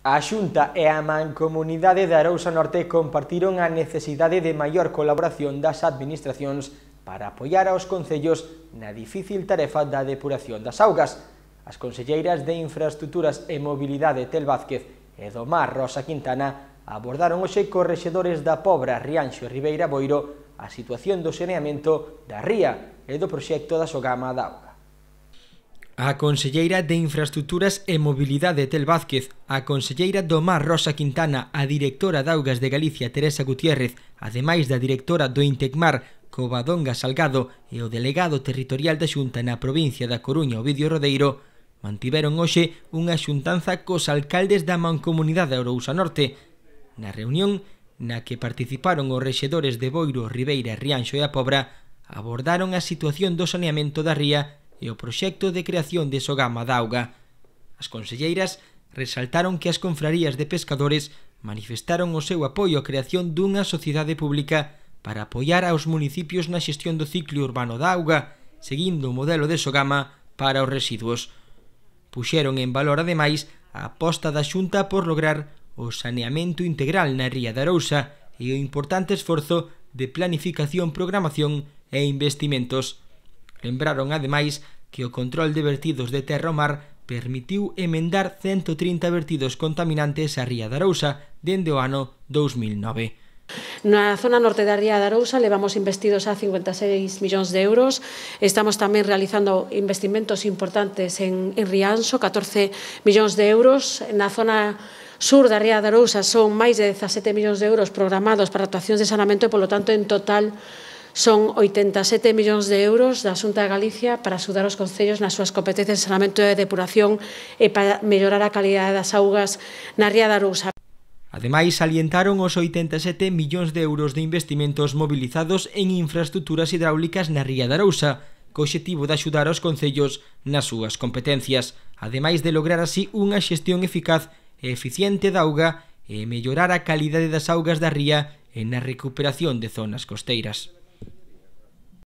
A Xunta e a Mancomunidade de Arousa Norte compartiron a necesidade de maior colaboración das administracións para apoiar aos concellos na difícil tarefa da depuración das augas. As conselleiras de Infraestructuras e Mobilidade Tel Vázquez e do Mar Rosa Quintana abordaron hoxe correxedores da Pobra, Rianxo e Ribeira Boiro a situación do saneamento da ría e do proxecto da Sogama da Auga. A conselleira de Infraestructuras e Mobilidade Tel Vázquez, a conselleira do Mar Rosa Quintana, a directora de Augas de Galicia Teresa Gutiérrez, ademais da directora do Intecmar Covadonga Salgado e o delegado territorial da Xunta na provincia da Coruña Ovidio Rodeiro, mantiveron hoxe unha xuntanza cos alcaldes da Mancomunidade Ourousa Norte. Na reunión, na que participaron os rexedores de Boiro, Ribeira, Rianxo e a Pobra, abordaron a situación do saneamento da ría e o proxecto de creación de Sogama Dauga. As conselleiras resaltaron que as confrarías de pescadores manifestaron o seu apoio á creación dunha sociedade pública para apoiar aos municipios na xestión do ciclo urbano da auga, seguindo o modelo de Sogama para os residuos. Puxeron en valor ademais a aposta da Xunta por lograr o saneamento integral na ría da Arousa e o importante esforzo de planificación, programación e investimentos. Lembraron ademais que o control de vertidos de terra ao mar permitiu emendar 130 vertidos contaminantes á ría de Arousa dende o ano 2009. Na zona norte da Ría de Arousa levamos investidos a 56 millóns de euros. Estamos tamén realizando investimentos importantes en, en Rianxo, 14 millóns de euros. Na zona sur da Ría de Arousa son máis de 17 millóns de euros programados para actuacións de sanamento e, polo tanto, en total Son 87 millóns de euros da Xunta de Galicia para axudar os concellos nas súas competencias de saneamento e depuración e para mellorar a calidade das augas na Ría da Arousa. Ademais, salientaron os 87 millóns de euros de investimentos mobilizados en infraestructuras hidráulicas na Ría da Arousa, co obxectivo de axudar aos concellos nas súas competencias, ademais de lograr así unha xestión eficaz e eficiente da auga e mellorar a calidade das augas da ría e na recuperación de zonas costeiras.